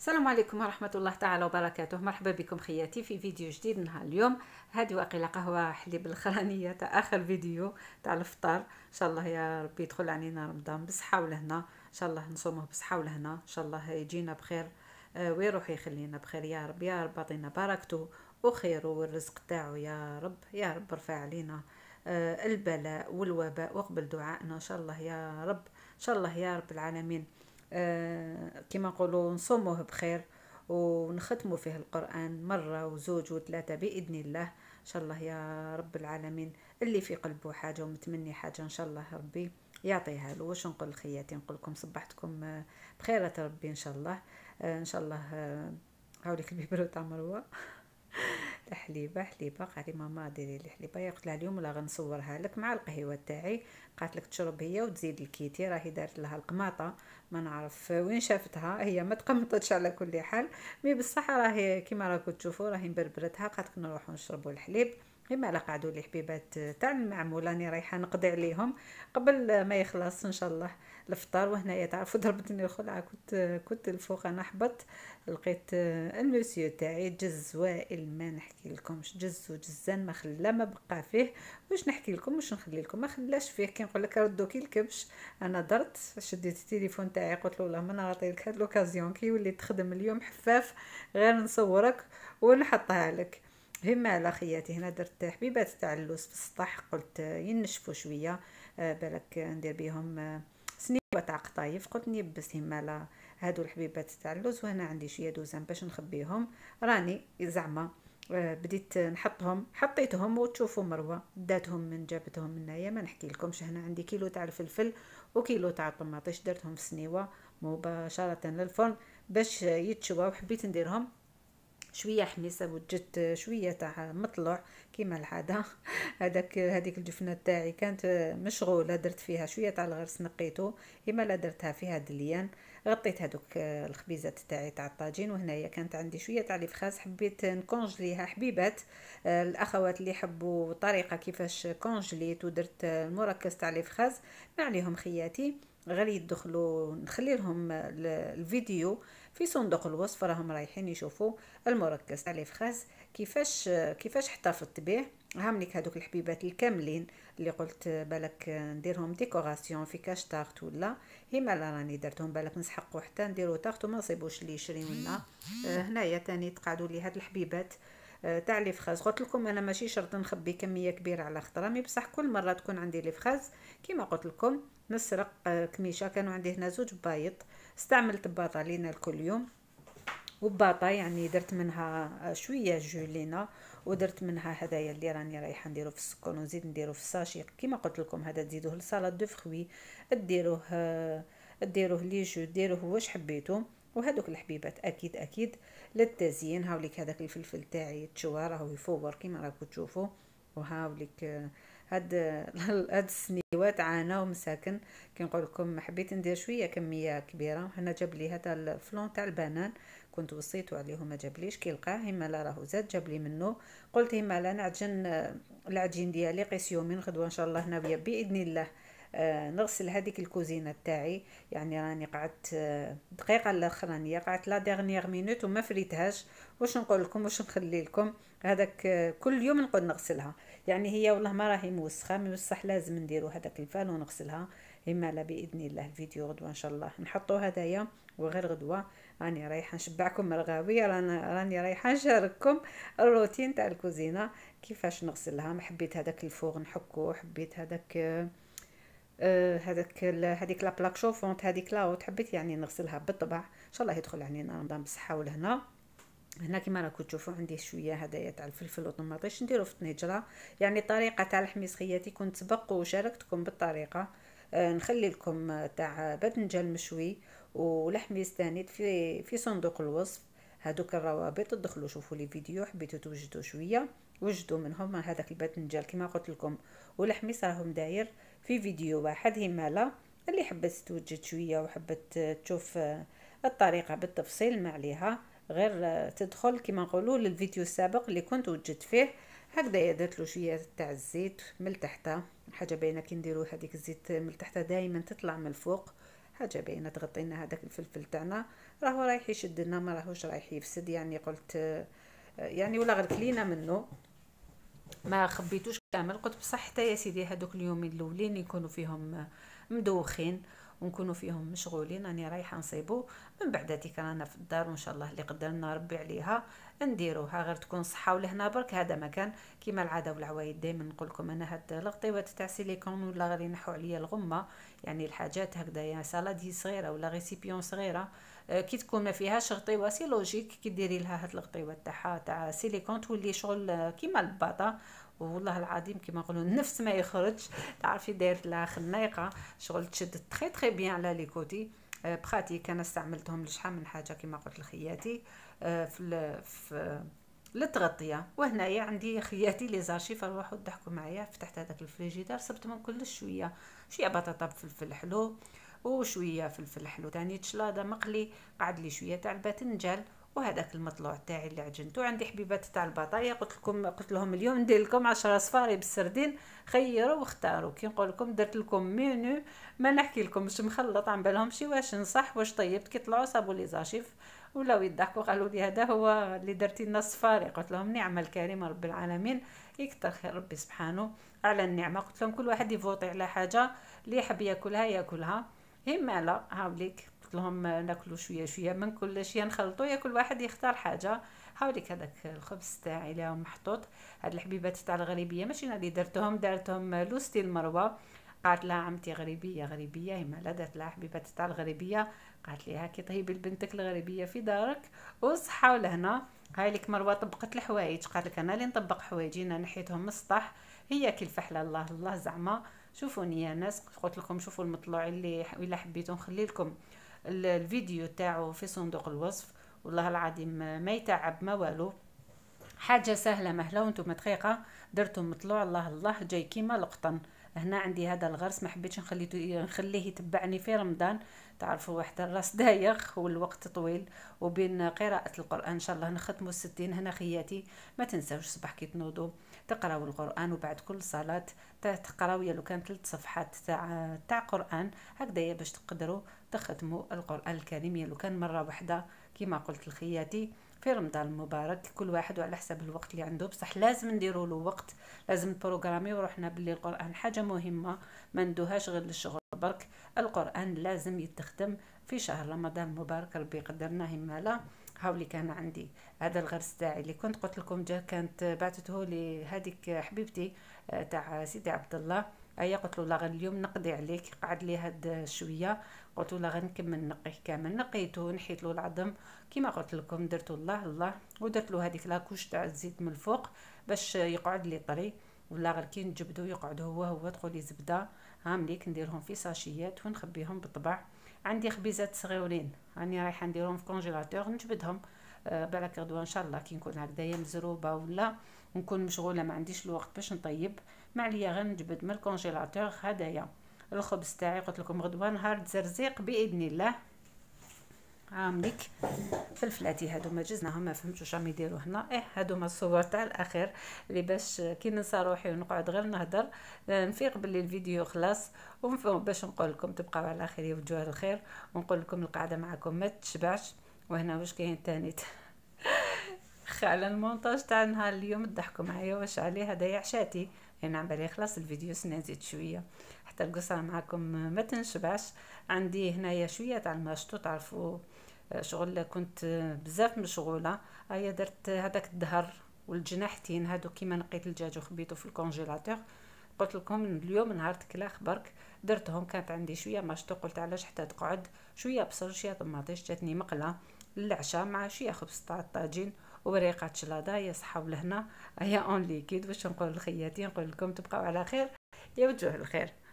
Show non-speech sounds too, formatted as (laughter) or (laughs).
السلام عليكم ورحمة الله تعالى وبركاته مرحبا بكم خياتي في فيديو جديد نهار اليوم هذه واقيلا قهوة حليب الخرانية تاع آخر فيديو تاع الفطار إن شاء الله يا ربي يدخل علينا رمضان بصحة ولهنا إن شاء الله نصومه بصحة ولهنا إن شاء الله يجينا بخير آه، ويروح يخلينا بخير يا رب يا رب عطينا بركته وخيره والرزق تاعو يا رب يا رب ارفع علينا آه، البلاء والوباء وقبل دعائنا إن شاء الله يا رب إن شاء الله يا رب العالمين آه، كما نقولوا نصوموه بخير ونختموا فيه القرآن مرة وزوج وثلاثة بإذن الله إن شاء الله يا رب العالمين اللي في قلبه حاجة ومتمني حاجة إن شاء الله ربي يعطيها له واش نقول لخياتي نقول لكم صبحتكم بخيرة ربي إن شاء الله آه، إن شاء الله آه، هاوليك البيبر مروه حليبه حليبه قالت لي ماما ديري لي حليبه قلت لها اليوم لا غنصورها لك مع القهوه تاعي قالت لك تشرب هي وتزيد الكيتي راهي دارت لها القماطه ما نعرف وين شافتها هي ما تقمطتش على كل حال مي بصح راهي كيما راكم تشوفوا راهي مبربرتها قالت لك نروحوا نشربوا الحليب غير على قعدوا لي حبيبات تاع المعموله راني رايحه نقضي عليهم قبل ما يخلص ان شاء الله الفطار وهنايا تعرفوا ضربتني الخلعه كنت كنت الفوق انا حبط لقيت الموسيو تاعي جز وائل ما نحكي لكمش جز وجزان ما خلا ما بقى فيه واش نحكي لكم واش نخلي لكم ما خلاش فيه كي نقول لك ردو كي الكبش انا درت شديت التليفون تاعي قلت له والله ما لك هاد لوكازيون كي وليت تخدم اليوم حفاف غير نصورك ونحطها لك هما على خياتي هنا درت حبيبات تاع اللوز في السطح قلت ينشفوا شويه آه، بالك ندير بهم آه، سنيبه تاع قطايف قلت نيبس هما على هادو الحبيبات تاع اللوز وهنا عندي شويه دوزان باش نخبيهم راني زعما آه، بديت نحطهم حطيتهم وتشوفوا مروه داتهم من جابتهم من هنايا ما نحكي لكمش هنا عندي كيلو تاع الفلفل وكيلو تاع الطماطيش درتهم في سنيوه مباشره للفرن باش يتشواو حبيت نديرهم شويه حميسه وجدت شويه تاع مطلع كما العاده (laughs) هذاك هذيك الجفنه تاعي كانت مشغوله درت فيها شويه تاع الغرس نقيته اما لا درتها فيها دليان غطيت هذوك الخبيزات تاعي تاع الطاجين وهنايا كانت عندي شويه تاع الفخاس حبيت نكونجليها حبيبات الاخوات اللي يحبوا طريقه كيفاش كونجليت ودرت المركز تاع الفخاس ما عليهم خياتي غير يدخلوا نخلي لهم الفيديو في صندوق الوصف راهم رايحين يشوفوا المركز ألف فخاز كيفاش كيفاش احتفظت به هاملك هادوك الحبيبات الكاملين اللي قلت بالك نديرهم ديكوراسيون في كاش تارت ولا هما لا راني درتهم بالك نسحقو حتى نديرو تارت وما نصيبوش اللي منا آه، هنايا تاني تقعدوا لي هاد الحبيبات آه، تاع لي فخاز قلت لكم انا ماشي شرط نخبي كميه كبيره على مي بصح كل مره تكون عندي لي فخاز كيما قلت لكم نسرق آه، كميشه كانوا عندي هنا زوج بايض استعملت باطا لينا كل يوم وباطا يعني درت منها آه، شويه جولينا ودرت منها هدايا اللي راني رايحه نديرو في السكر ونزيد نديرو في الساشي كيما قلت لكم هذا تزيدوه لسالاد دو فروي ديروه آه، ديروه لي جو ديروه واش حبيتو وهذوك الحبيبات اكيد اكيد للتزيين هاوليك هذاك الفلفل تاعي تشوى راهو يفور كيما راكم تشوفوا وهاوليك هاد (laughs) هاد السنيوات عانى ومساكن كنقول لكم حبيت ندير شويه كميه كبيره هنا جاب لي هذا الفلون تاع البنان كنت وصيتو عليه وما جابليش كيلقاه لا راهو زاد جاب لي منه قلت هما لا نعجن العجين ديالي قيس يومين غدوه ان شاء الله ناويه باذن الله آه، نغسل هذيك الكوزينه تاعي يعني راني قعدت آه، دقيقه الاخرانيه قعدت لا ديرنيغ مينوت وما فريتهاش واش نقول لكم واش نخلي لكم هذاك آه، كل يوم نقعد نغسلها يعني هي والله ما راهي موسخه من بصح لازم نديرو هذاك الفال ونغسلها اما باذن الله الفيديو غدوه ان شاء الله نحطو هدايا وغير غدوه راني رايحه نشبعكم رغاويه راني رايحه نشارككم الروتين تاع الكوزينه كيفاش نغسلها حبيت هذاك الفوغ نحكو حبيت هذاك هذاك آه، هذيك لا بلاك شوفونت هذيك لا حبيت يعني نغسلها بالطبع ان شاء الله يدخل علينا رمضان بالصحه والهنا هنا كما راكم تشوفوا عندي شويه هدايا تاع الفلفل والطماطيش نديرو في الطنجره يعني الطريقه تاع الحميص خياتي كنت سبق وشاركتكم بالطريقه آه نخلي لكم تاع باذنجان مشوي والحميص ثاني في في صندوق الوصف هذوك الروابط تدخلوا شوفوا لي فيديو حبيتو توجدوا شويه وجدوا منهم هذاك الباذنجان كما قلت لكم والحميص راهم داير في فيديو واحد هماله اللي حبت توجد شويه وحبت تشوف آه، الطريقه بالتفصيل ما عليها غير تدخل كما نقولوا للفيديو السابق اللي كنت وجدت فيه هكذا درت له شويه تاع الزيت من تحتها حاجه باينه كي نديروا هذيك الزيت من تحتها دائما تطلع من الفوق حاجه باينه تغطينا هذاك الفلفل تاعنا راهو رايح يشد لنا ما راهوش رايح يفسد يعني قلت يعني ولا غير كلينا منه ما خبيتوش كامل قلت بصح حتى يا سيدي هذوك اليومين الاولين يكونوا فيهم مدوخين ونكونوا فيهم مشغولين راني رايحه نصيبو من بعد هذيك رانا في الدار وان شاء الله اللي قدرنا ربي عليها نديروها غير تكون صحه ولهنا برك هذا ما كان كيما العاده والعوايد دائما نقول لكم انا هاد الغطيوات تاع سيليكون ولا غير ينحو عليا الغمه يعني الحاجات هكذايا سالادي صغيره ولا ريسيبيون صغيره آه، كي تكون ما فيهاش غطيوه سي لوجيك كي ديري لها هاد الغطيوه تاعها تاع سيليكون تولي شغل آه، كيما الباطا والله العظيم كما نقولوا النفس ما يخرج تعرفي داير لها خنايقه شغل تشد تري تري بيان على لي كوتي آه، بخاتيك انا استعملتهم لشحال من حاجه كما قلت لخياتي آه، في للتغطيه وهنايا عندي خياتي لي زارشي فروحوا ضحكوا معايا فتحت هذاك الفريجيدار صبت من كل شويه شويه بطاطا بفلفل حلو وشويه فلفل حلو تاني تشلاده مقلي قعد لي شويه تاع الباذنجان وهذاك المطلوع تاعي اللي عجنته عندي حبيبات تاع البطايا قلت لكم قلت لهم اليوم ندير لكم 10 صفاري بالسردين خيروا واختاروا كي نقول لكم درت لكم مينو ما نحكي مش مخلط عن بالهم شي واش نصح واش طيبت كي طلعوا صابوا لي زاشيف ولاو يضحكوا قالوا لي هذا هو اللي درتي لنا الصفاري قلت لهم نعمه الكريمه رب العالمين يكثر خير ربي سبحانه على النعمه قلت لهم كل واحد يفوطي على حاجه اللي يحب ياكلها ياكلها هما لا هاوليك قلت لهم ناكلوا شويه شويه من كل شيء نخلطوا يا كل واحد يختار حاجه هاوليك هذاك الخبز تاعي اللي محطوط هاد الحبيبات تاع الغريبيه ماشي انا اللي درتهم دارتهم لوستي المروه قالت لها عمتي غريبيه غريبيه هي لا دارت لها حبيبات تاع الغريبيه قالت لي هاكي طيبي لبنتك الغريبيه في دارك وصحه ولهنا هاي لك مروه طبقت الحوايج قالت لك انا اللي نطبق حوايجي انا نحيتهم من السطح هي كي الفحله الله الله زعما شوفوني يا ناس قلت لكم شوفوا المطلوع اللي الا حبيتو نخلي لكم الفيديو تاعو في صندوق الوصف والله العظيم ما يتعب ما والو حاجه سهله مهله وانتم دقيقه درتم مطلوع الله الله جاي كيما القطن هنا عندي هذا الغرس ما حبيتش نخليه نخليه يتبعني في رمضان تعرفوا واحد الراس دايخ والوقت طويل وبين قراءة القرآن إن شاء الله نختموا الستين هنا خياتي ما تنساوش صباح كي تنوضوا تقراو القران وبعد كل صلاه تقراو لو كان ثلاث صفحات تاع تاع قران هكذايا باش تقدروا تخدموا القران الكريم لو كان مره واحده كما قلت لخياتي في رمضان المبارك كل واحد وعلى حسب الوقت اللي عنده بصح لازم نديروا له وقت لازم بروغرامي روحنا باللي القران حاجه مهمه ما ندوهاش غير للشغل برك القران لازم يتخدم في شهر رمضان المبارك ربي قدرنا هماله هاو كان عندي هذا الغرس تاعي اللي كنت قلت لكم جا كانت بعثته لي هذيك حبيبتي آه، تاع سيدي عبد الله ايا قلت له غير اليوم نقضي عليك قعد لي هاد شويه قلت له غير نكمل نقيه كامل نقيته نحيت له العظم كيما قلت لكم درت الله الله ودرت له هذيك لاكوش تاع الزيت من الفوق باش يقعد لي طري ولا غير كي نجبدو يقعد هو هو تقولي زبده ها مليك نديرهم في ساشيات ونخبيهم بالطبع عندي خبيزات صغيورين راني رايحه نديرهم في كونجيلاتور نجبدهم آه بالك غدوه ان شاء الله كي نكون هكذايا مزروبه ولا نكون مشغوله ما عنديش الوقت باش نطيب ما عليا غير نجبد من الكونجيلاتور هدايا الخبز تاعي قلت لكم غدوه نهار تزرزيق باذن الله عامليك فلفلاتي هادو ما جزناهم ما فهمتش واش راهم يديروا هنا ايه هادو ما الصور تاع الاخير اللي باش كي ننسى روحي ونقعد غير نهضر نفيق باللي الفيديو خلاص باش نقول لكم تبقاو على خير يا وجوه الخير ونقول لكم القعده معكم ما تشبعش وهنا واش كاين تاني على (laughs) المونتاج تاع نهار اليوم تضحكوا معايا واش عليه هذا عشاتي انا عم بالي خلاص الفيديو سنازت شوية حتى القصة معكم آه، ما تنشبعش عندي هنايا شوية تاع الماشطو تعرفوا آه، شغل كنت آه، بزاف مشغولة هيا درت هذاك الدهر والجناحتين هادو كيما نقيت الدجاج وخبيته في الكونجيلاتور قلت لكم اليوم نهار تكلاخ برك درتهم كانت عندي شويه ماشطو قلت علاش حتى تقعد شويه بصل شويه طماطيش جاتني مقله للعشاء مع شويه خبز تاع الطاجين وبريقه شلادة يا صحاب لهنا هي اون ليكيد باش نقول لخياتي نقول لكم تبقاو على خير يا وجوه الخير